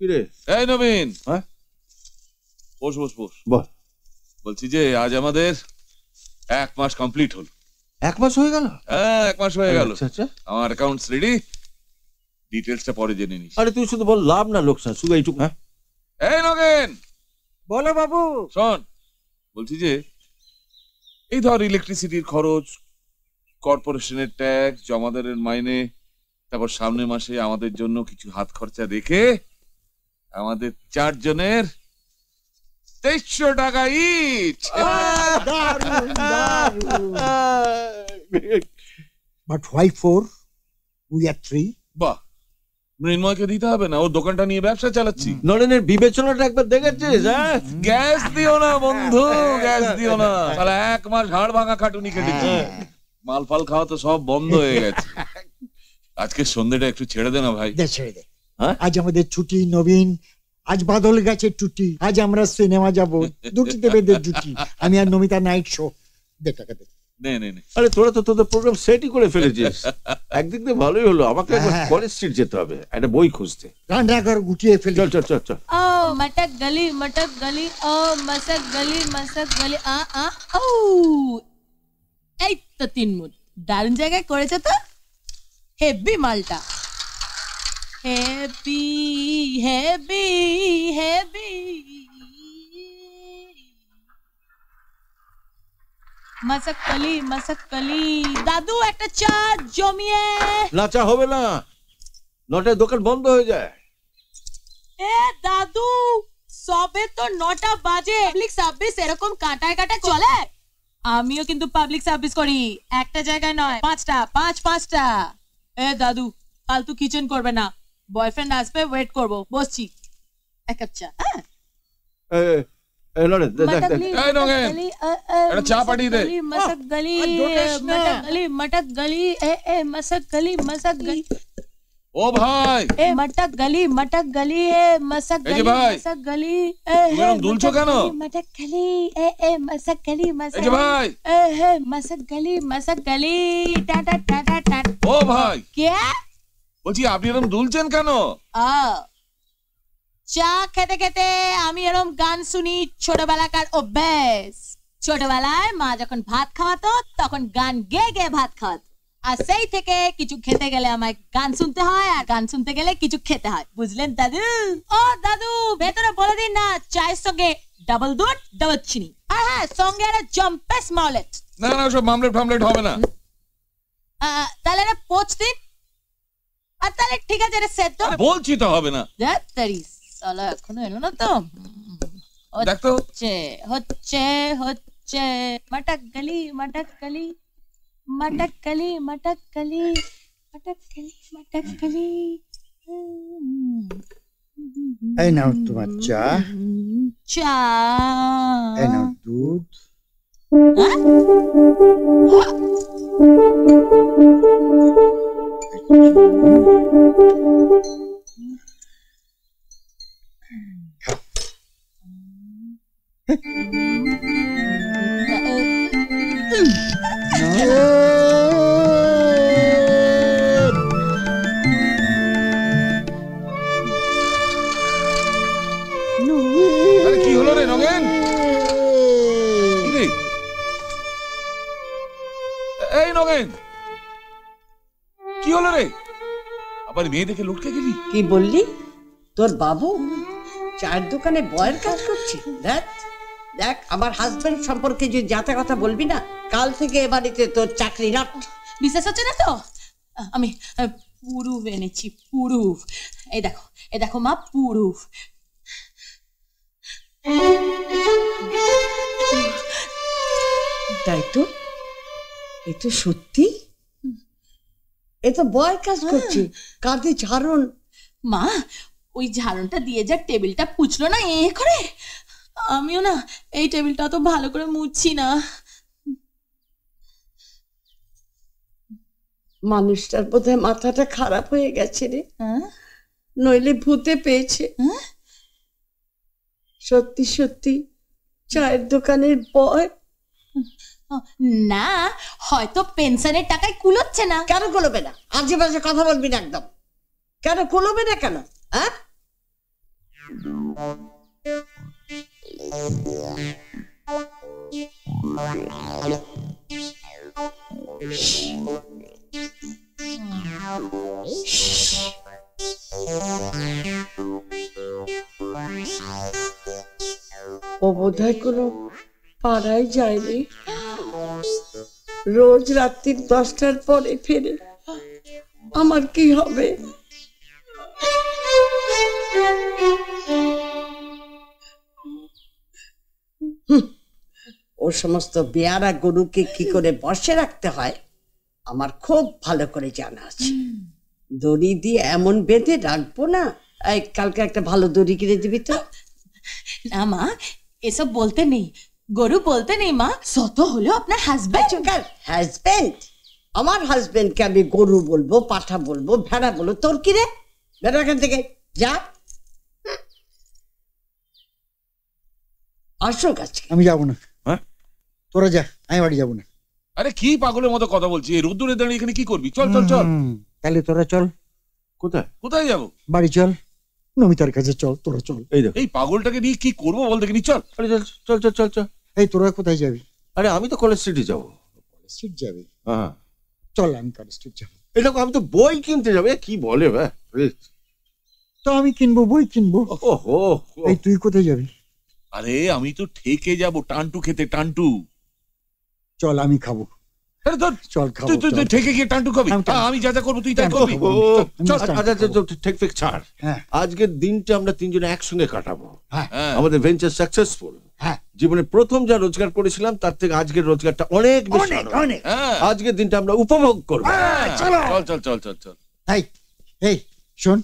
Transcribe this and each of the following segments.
কিরে এই নবীন হ্যাঁ বস বস বস বল বলছি যে আজ আমাদের এক মাস কমপ্লিট হলো এক মাস হয়ে গেল হ্যাঁ এক মাস হয়ে গেল আচ্ছা, আচ্ছা। আমার অ্যাকাউন্টস রেডি ডিটেলসটা পরে জেনে নিস আরে তুই শুধু বল লাভ না লোকসান শুধু এইটুকু হ্যাঁ এই নগেন বলো বাবু শোন বলছি যে এই ধর ইলেকট্রিসিটির খরচ কর্পোরেশনের ট্যাক্স জমাদারের মাইনে তারপর সামনের মাসে আমাদের জন্য কিছু হাত খরচা দেখে আমাদের চারজনের তেইশশো টাকা each but why four we are three বাহ মৃন্ময়কে দিতে হবে না ও দোকানটা নিয়ে ব্যবসা চালাচ্ছি নরেনের বিবেচনাটা একবার দেখেছে হ্যাঁ গ্যাস দিও না বন্ধু গ্যাস দিও না তাহলে এক মাস হাড় ভাঙা খাটুনি কেটেছি হ্যাঁ। মাল ফাল খাওয়া তো সব বন্ধ হয়ে গেছে আজকে সন্ধ্যেটা একটু ছেড়ে দে না ভাই ছেড়ে দে হ্যাঁ? আজ আমাদের ছুটি নবীন আজ বাদল গাছের টুটি আজ আমরা সিনেমা যাব দুটি দেবেদের জুটি আমি আর নমিতা নাইট শো দে আরে তোরা তো তোদের প্রোগ্রাম সেটই করে ফেলেছিস একদিক দিয়ে ভালোই হলো আমাকে কলেজ স্ট্রিট হ্যাঁ। যেতে হবে একটা বই খুঁজতে রান্নাঘর গুটিয়ে ফেলে চল চল চল চল ও মটক গলি মটক গলি ও মসক গলি মসক গলি আ আ ও এই তো তিন মুট দারুণ জায়গায় করেছে তো হেভি মালটা happy, happy, happy. দাদু একটা চা জমিয়ে হবে না দোকান বন্ধ হয়ে যায় এ দাদু সবে তো নটা বাজে পাবলিক সার্ভিস এরকম কাটায় কাটায় চলে আমিও কিন্তু পাবলিক সার্ভিস করি একটা জায়গায় নয় পাঁচটা পাঁচ পাঁচটা এ দাদু তো কিচেন করবে না बॉयफ्रेंड আসবে पे वेट कर এক কাপ চা হ্যাঁ এ এ লরে দেখ দেখ এ নগে এটা চা পাটি দে মসক গলি মটক গলি মটক গলি এ এ মসক গলি ओ भाई ए मटक गली मटक गली ए मसक गली मसक गली ए हे दूल छो का ना मटक गली ए ए मसक गली मसक ए भाई ए हे मसक गली मसक गली टा टा टा टा ओ भाई क्या বলছি আপনি এরকম দুলছেন কেন চা খেতে খেতে আমি এরকম গান শুনি ছোটবেলাকার অভ্যেস ছোটবেলায় মা যখন ভাত খাওয়াতো তখন গান গে গে ভাত খাওয়াতো আর সেই থেকে কিছু খেতে গেলে আমায় গান শুনতে হয় আর গান শুনতে গেলে কিছু খেতে হয় বুঝলেন দাদু ও দাদু ভেতরে বলে দিন না চায়ের সঙ্গে ডাবল দুধ ডাবল চিনি আর হ্যাঁ সঙ্গে একটা জম্পেস মাউলেট না না সব মামলেট ফামলেট হবে না তাহলে পোচ দিন আর তাহলে ঠিক আছে রে সেদ্ধ বলছি তো হবে না দেখ সালা এখনো এলো না তো দেখ তো হচ্ছে হচ্ছে হচ্ছে মটকলি মটকলি মটকলি মটকলি মটকলি মটকলি এই নাও তোমার চা চা এই নাও দুধ হ্যাঁ Dạ ơi. Nó কি হলো রে আবার মেয়ে দেখে লুটকে গেলি কি বললি তোর বাবু চায়ের দোকানে বয়ের কাজ করছে দেখ দেখ আমার হাজবেন্ড সম্পর্কে যে যাতে কথা বলবি না কাল থেকে এ বাড়িতে তোর চাকরি না বিশ্বাস হচ্ছে না তো আমি পুরুফ এনেছি পুরুফ এই দেখো এ দেখো মা পুরুফ তাই তো এ তো সত্যি এ তো বয় কাজ হ্যাঁ। করছি কাঁধে ঝাড়ন মা ওই ঝাড়নটা দিয়ে যা টেবিলটা পুছলো না এ করে আমিও না এই টেবিলটা তো ভালো করে মুছছি না মানুষটার বোধহয় মাথাটা খারাপ হয়ে গেছে রে হ্যাঁ? নইলে ভূতে পেয়েছে হ্যাঁ? সত্যি সত্যি চায়ের দোকানের বয় না হয়তো পেনশনের টাকায় কুলোচ্ছে না কেন কুলোবে না আজে বাজে কথা বলবি না একদম কেন কুলোবে না কেন হ্যাঁ ও কোনো পাড়ায় যায়নি রোজ রাত্রির দশটার পরে ফেরে আমার কি হবে ও সমস্ত বেয়ারা গরুকে কি করে বসে রাখতে হয় আমার খুব ভালো করে জানা আছে দড়ি দিয়ে এমন বেঁধে রাখবো না কালকে একটা ভালো দড়ি কিনে দিবি তো না মা এসব বলতে নেই গরু বলতে নেই মা শত হলো আপনার হাজব্যান্ড হাজব্যান্ড আমার হাজব্যান্ডকে আমি গরু বলবো পাঠা বলবো ভেড়া বলবো তোর কি রে এখান থেকে যা আসুক আজকে আমি যাবো না হ্যাঁ তোরা যা আমি বাড়ি যাবো না আরে কি পাগলের মতো কথা বলছি এই রোদ্দুরে দাঁড়িয়ে এখানে কি করবি চল চল চল তাহলে তোরা চল কোথায় কোথায় যাবো বাড়ি চল নমিতার কাছে চল তোরা চল এই পাগলটাকে নিয়ে কি করবো বল দেখিনি চল চল চল চল চল চল এই তোরা কোথায় যাবি আরে আমি তো কলেজ স্ট্রিটে যাবো কলেজ স্ট্রিট যাবি হ্যাঁ চল আমি কলেজ স্ট্রিট যাবো এটা আমি তো বই কিনতে যাবো কি বলে তো আমি কিনবো বই কিনবো এই তুই কোথায় যাবি আরে আমি তো ঠেকে যাবো টান্টু খেতে টান্টু চল আমি খাবো জীবনে প্রথম যা রোজগার করেছিলাম তার থেকে আজকের রোজগারটা অনেক বেশি হ্যাঁ। আজকের দিনটা আমরা উপভোগ করবো হ্যাঁ, হ্যাঁ। চল চল চল চল এই শোন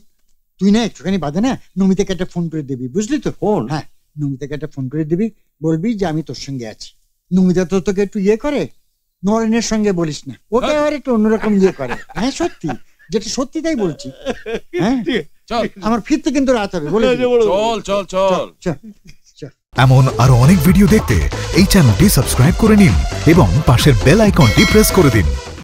তুই না একটুখানি বাদে না নমিতাকে একটা ফোন করে দিবি বুঝলি তো ফোন হ্যাঁ নমিতাকে একটা ফোন করে দিবি বলবি যে আমি তোর সঙ্গে আছি নমিতা তো তোকে একটু ইয়ে করে নরেনের সঙ্গে বলিস না ওটা হ্যাঁ। আবার একটু অন্যরকম ইয়ে করে হ্যাঁ সত্যি যেটা সত্যি তাই বলছি হ্যাঁ আমার ফিরতে কিন্তু রাত হবে বলে হ্যাঁ, চল চল চল এমন আরো অনেক ভিডিও দেখতে এই চ্যানেলটি সাবস্ক্রাইব করে নিন এবং পাশের বেল আইকনটি প্রেস করে দিন